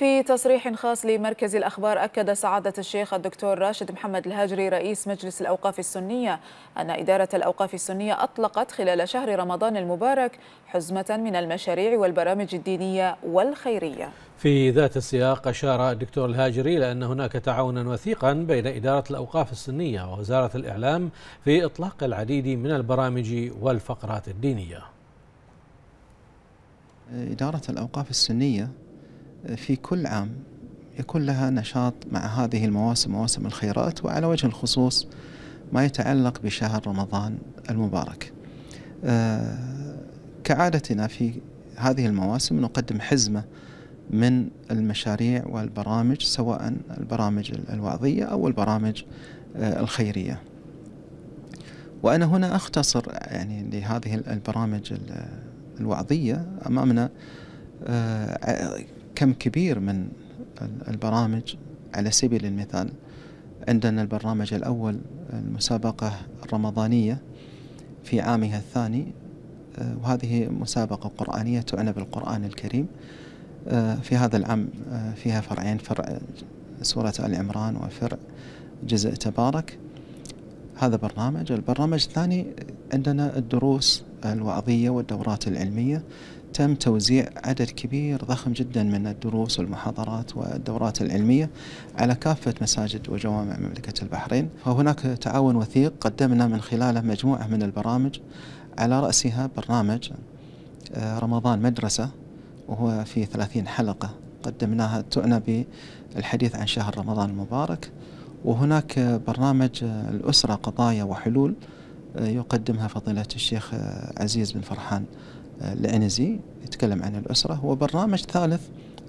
في تصريح خاص لمركز الأخبار أكد سعادة الشيخ الدكتور راشد محمد الهاجري رئيس مجلس الأوقاف السنية أن إدارة الأوقاف السنية أطلقت خلال شهر رمضان المبارك حزمة من المشاريع والبرامج الدينية والخيرية في ذات السياق أشار الدكتور الهاجري إلى أن هناك تعاونا وثيقا بين إدارة الأوقاف السنية ووزارة الإعلام في إطلاق العديد من البرامج والفقرات الدينية إدارة الأوقاف السنية في كل عام يكون لها نشاط مع هذه المواسم مواسم الخيرات وعلى وجه الخصوص ما يتعلق بشهر رمضان المبارك آه، كعادتنا في هذه المواسم نقدم حزمة من المشاريع والبرامج سواء البرامج الوعظية أو البرامج آه، الخيرية وأنا هنا أختصر يعني لهذه البرامج الوعظية أمامنا آه، كم كبير من البرامج على سبيل المثال عندنا البرنامج الأول المسابقة الرمضانية في عامها الثاني آه، وهذه مسابقة قرآنية تعنى بالقرآن الكريم آه، في هذا العام آه، فيها فرعين فرع سورة آل عمران وفرع جزء تبارك هذا برنامج البرنامج الثاني عندنا الدروس الوعظية والدورات العلمية تم توزيع عدد كبير ضخم جدا من الدروس والمحاضرات والدورات العلمية على كافة مساجد وجوامع مملكة البحرين فهناك تعاون وثيق قدمنا من خلاله مجموعة من البرامج على رأسها برنامج آه، رمضان مدرسة وهو في 30 حلقة قدمناها تعنى بالحديث عن شهر رمضان المبارك وهناك برنامج آه، الأسرة قضايا وحلول آه، يقدمها فضيلة الشيخ عزيز بن فرحان العنزي يتكلم عن الأسرة وبرنامج ثالث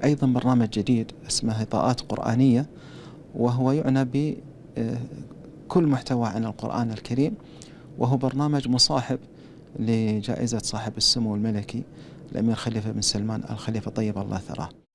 أيضا برنامج جديد اسمه إضاءات قرآنية وهو يعنى بكل آه، محتوى عن القرآن الكريم وهو برنامج مصاحب لجائزة صاحب السمو الملكي الأمير خليفة بن سلمان الخليفة طيب الله ثراه